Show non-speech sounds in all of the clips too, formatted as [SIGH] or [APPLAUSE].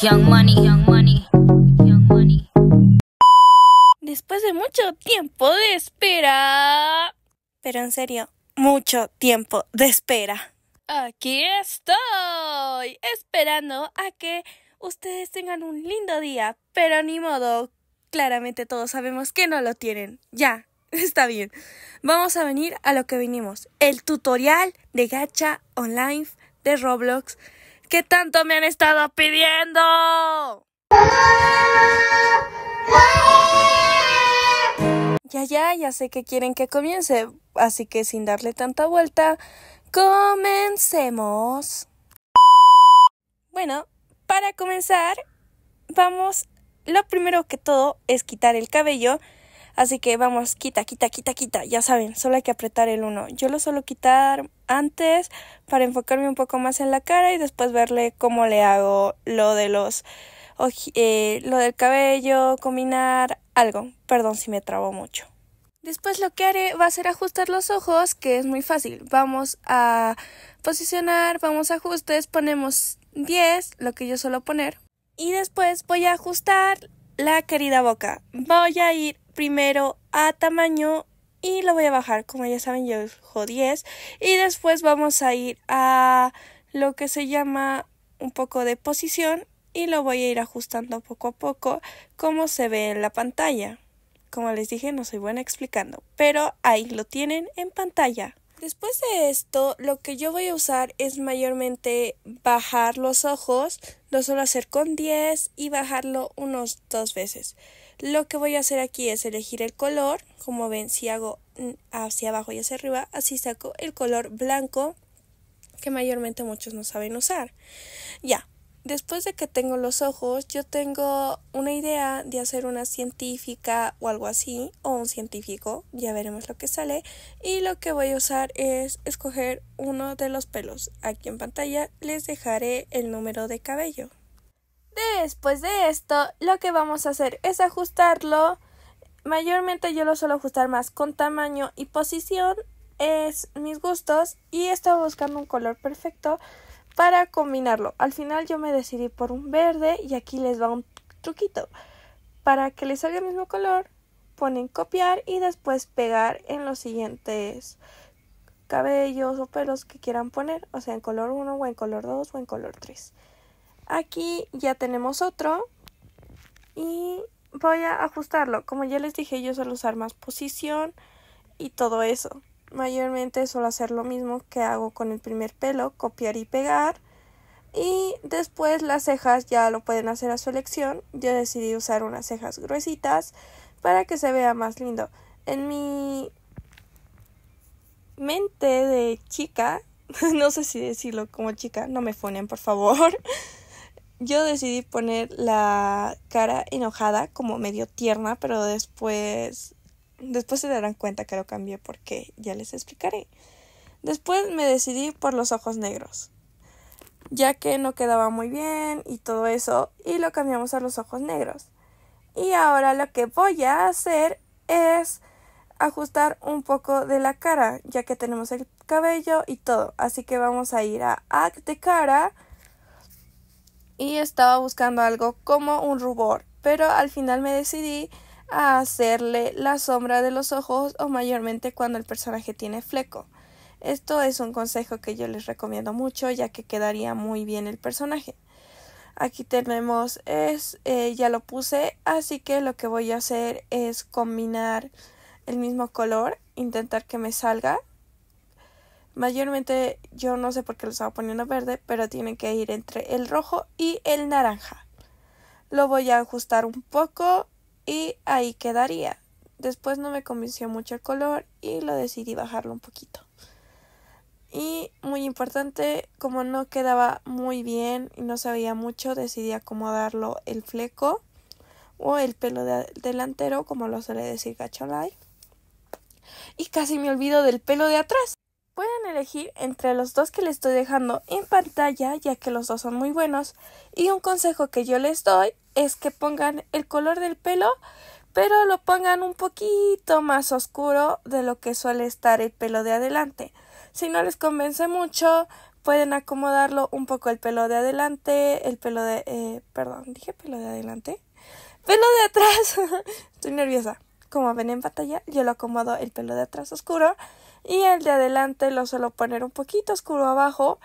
Young Money, Young Money, Young Money. Después de mucho tiempo de espera. Pero en serio, mucho tiempo de espera. Aquí estoy, esperando a que ustedes tengan un lindo día, pero ni modo, claramente todos sabemos que no lo tienen. Ya, [LAUGHS] está bien. Vamos a venir a lo que vinimos, el tutorial de gacha online de Roblox ¿Qué tanto me han estado pidiendo? Ya, ya, ya sé que quieren que comience, así que sin darle tanta vuelta, comencemos. Bueno, para comenzar, vamos, lo primero que todo es quitar el cabello Así que vamos, quita, quita, quita, quita. Ya saben, solo hay que apretar el uno. Yo lo suelo quitar antes para enfocarme un poco más en la cara y después verle cómo le hago lo de los... Eh, lo del cabello, combinar algo. Perdón si me trabo mucho. Después lo que haré va a ser ajustar los ojos, que es muy fácil. Vamos a posicionar, vamos a ajustes, ponemos 10, lo que yo suelo poner. Y después voy a ajustar la querida boca. Voy a ir primero a tamaño y lo voy a bajar, como ya saben, yo dejo 10. Y después vamos a ir a lo que se llama un poco de posición y lo voy a ir ajustando poco a poco como se ve en la pantalla. Como les dije, no soy buena explicando, pero ahí lo tienen en pantalla. Después de esto, lo que yo voy a usar es mayormente bajar los ojos, lo suelo hacer con 10 y bajarlo unos dos veces. Lo que voy a hacer aquí es elegir el color, como ven si hago hacia abajo y hacia arriba, así saco el color blanco que mayormente muchos no saben usar. Ya, después de que tengo los ojos, yo tengo una idea de hacer una científica o algo así, o un científico, ya veremos lo que sale. Y lo que voy a usar es escoger uno de los pelos. Aquí en pantalla les dejaré el número de cabello. Después de esto, lo que vamos a hacer es ajustarlo. Mayormente yo lo suelo ajustar más con tamaño y posición. Es mis gustos y estaba buscando un color perfecto para combinarlo. Al final yo me decidí por un verde y aquí les va un truquito. Para que les salga el mismo color, ponen copiar y después pegar en los siguientes cabellos o pelos que quieran poner, o sea, en color 1 o en color 2 o en color 3. Aquí ya tenemos otro y voy a ajustarlo. Como ya les dije, yo suelo usar más posición y todo eso. Mayormente suelo hacer lo mismo que hago con el primer pelo, copiar y pegar. Y después las cejas ya lo pueden hacer a su elección. Yo decidí usar unas cejas gruesitas para que se vea más lindo. En mi mente de chica, [LAUGHS] no sé si decirlo como chica, no me funen por favor yo decidí poner la cara enojada como medio tierna, pero después después se darán cuenta que lo cambié porque ya les explicaré. Después me decidí por los ojos negros, ya que no quedaba muy bien y todo eso, y lo cambiamos a los ojos negros. Y ahora lo que voy a hacer es ajustar un poco de la cara, ya que tenemos el cabello y todo. Así que vamos a ir a Act de Cara y estaba buscando algo como un rubor, pero al final me decidí a hacerle la sombra de los ojos o mayormente cuando el personaje tiene fleco. Esto es un consejo que yo les recomiendo mucho ya que quedaría muy bien el personaje. Aquí tenemos es, eh, ya lo puse, así que lo que voy a hacer es combinar el mismo color, intentar que me salga Mayormente yo no sé por qué lo estaba poniendo verde, pero tiene que ir entre el rojo y el naranja. Lo voy a ajustar un poco y ahí quedaría. Después no me convenció mucho el color y lo decidí bajarlo un poquito. Y muy importante, como no quedaba muy bien y no sabía mucho, decidí acomodarlo el fleco o el pelo delantero, como lo suele decir Gacho Y casi me olvido del pelo de atrás elegir entre los dos que les estoy dejando en pantalla, ya que los dos son muy buenos. Y un consejo que yo les doy es que pongan el color del pelo, pero lo pongan un poquito más oscuro de lo que suele estar el pelo de adelante. Si no les convence mucho, pueden acomodarlo un poco el pelo de adelante, el pelo de... Eh, perdón, dije pelo de adelante. Pelo de atrás. [LAUGHS] estoy nerviosa. Como ven en pantalla, yo lo acomodo el pelo de atrás oscuro y el de adelante lo suelo poner un poquito oscuro abajo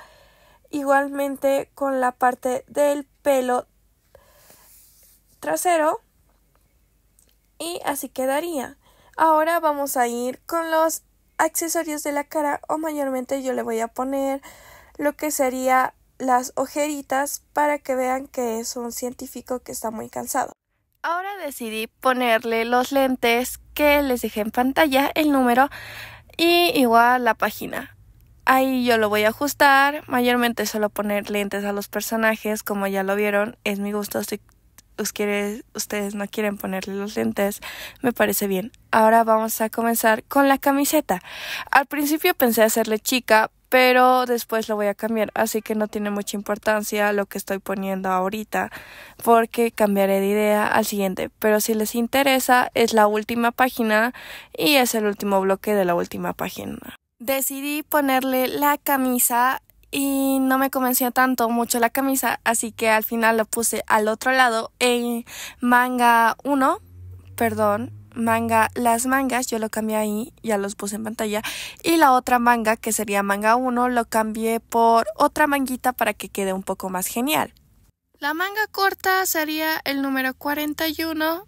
igualmente con la parte del pelo trasero y así quedaría ahora vamos a ir con los accesorios de la cara o mayormente yo le voy a poner lo que sería las ojeritas para que vean que es un científico que está muy cansado. Ahora decidí ponerle los lentes que les dejé en pantalla el número y igual la página. Ahí yo lo voy a ajustar. Mayormente solo poner lentes a los personajes, como ya lo vieron. Es mi gusto. Si ustedes no quieren ponerle los lentes, me parece bien. Ahora vamos a comenzar con la camiseta. Al principio pensé hacerle chica, pero después lo voy a cambiar, así que no tiene mucha importancia lo que estoy poniendo ahorita, porque cambiaré de idea al siguiente, pero si les interesa es la última página y es el último bloque de la última página. Decidí ponerle la camisa y no me convenció tanto mucho la camisa, así que al final lo puse al otro lado en manga 1, perdón, manga, las mangas, yo lo cambié ahí, ya los puse en pantalla. Y la otra manga, que sería manga 1, lo cambié por otra manguita para que quede un poco más genial. La manga corta sería el número 41.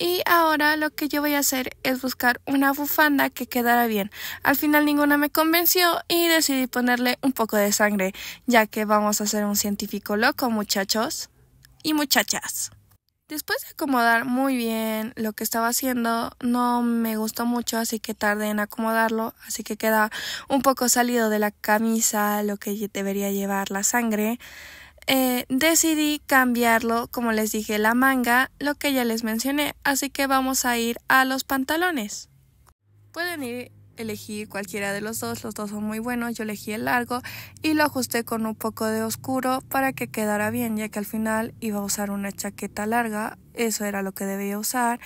Y ahora lo que yo voy a hacer es buscar una bufanda que quedara bien. Al final ninguna me convenció y decidí ponerle un poco de sangre, ya que vamos a ser un científico loco, muchachos y muchachas. Después de acomodar muy bien lo que estaba haciendo, no me gustó mucho, así que tardé en acomodarlo, así que queda un poco salido de la camisa lo que debería llevar la sangre. Eh, decidí cambiarlo, como les dije, la manga, lo que ya les mencioné, así que vamos a ir a los pantalones. Pueden ir elegí cualquiera de los dos, los dos son muy buenos, yo elegí el largo y lo ajusté con un poco de oscuro para que quedara bien, ya que al final iba a usar una chaqueta larga, eso era lo que debía usar,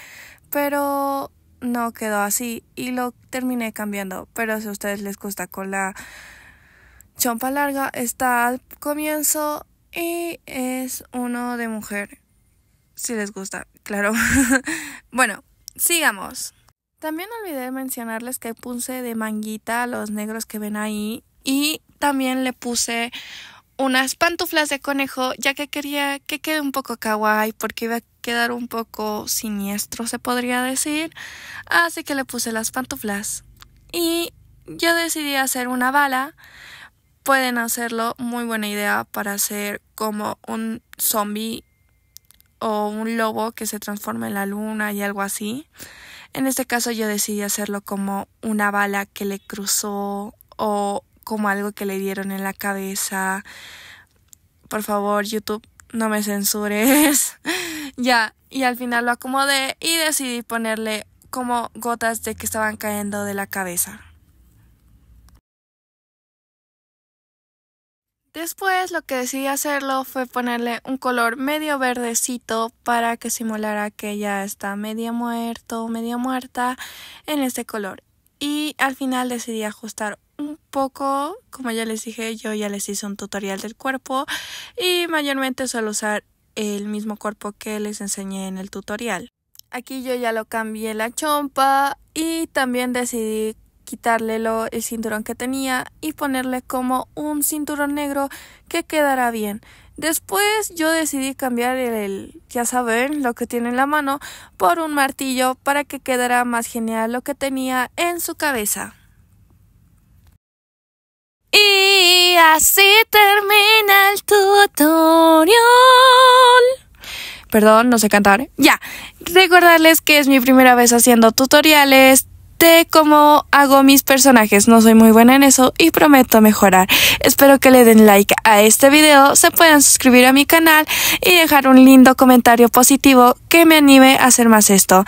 pero no quedó así y lo terminé cambiando, pero si a ustedes les gusta con la chompa larga está al comienzo y es uno de mujer, si les gusta, claro. [LAUGHS] bueno, sigamos. También olvidé mencionarles que puse de manguita los negros que ven ahí y también le puse unas pantuflas de conejo ya que quería que quede un poco kawaii porque iba a quedar un poco siniestro se podría decir así que le puse las pantuflas y yo decidí hacer una bala pueden hacerlo muy buena idea para hacer como un zombie o un lobo que se transforma en la luna y algo así en este caso yo decidí hacerlo como una bala que le cruzó o como algo que le dieron en la cabeza. Por favor, YouTube, no me censures. [LAUGHS] ya, y al final lo acomodé y decidí ponerle como gotas de que estaban cayendo de la cabeza. Después lo que decidí hacerlo fue ponerle un color medio verdecito para que simulara que ya está medio muerto medio muerta en este color. Y al final decidí ajustar un poco, como ya les dije, yo ya les hice un tutorial del cuerpo y mayormente suelo usar el mismo cuerpo que les enseñé en el tutorial. Aquí yo ya lo cambié la chompa y también decidí quitarle lo, el cinturón que tenía y ponerle como un cinturón negro que quedará bien. Después yo decidí cambiar el, ya saben, lo que tiene en la mano por un martillo para que quedara más genial lo que tenía en su cabeza. Y así termina el tutorial. Perdón, no sé cantar. ¿eh? Ya. Recordarles que es mi primera vez haciendo tutoriales de cómo hago mis personajes. No soy muy buena en eso y prometo mejorar. Espero que le den like a este video, se puedan suscribir a mi canal y dejar un lindo comentario positivo que me anime a hacer más esto.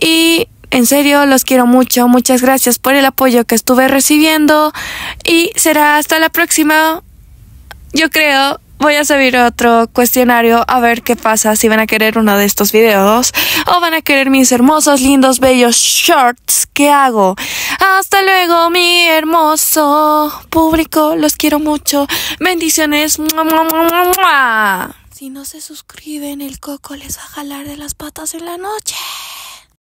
Y en serio, los quiero mucho. Muchas gracias por el apoyo que estuve recibiendo. Y será hasta la próxima. Yo creo voy a subir otro cuestionario a ver qué pasa si van a querer uno de estos videos o van a querer mis hermosos, lindos, bellos shorts que hago. Hasta luego, mi hermoso público. Los quiero mucho. Bendiciones. Si no se suscriben, el coco les va a jalar de las patas en la noche.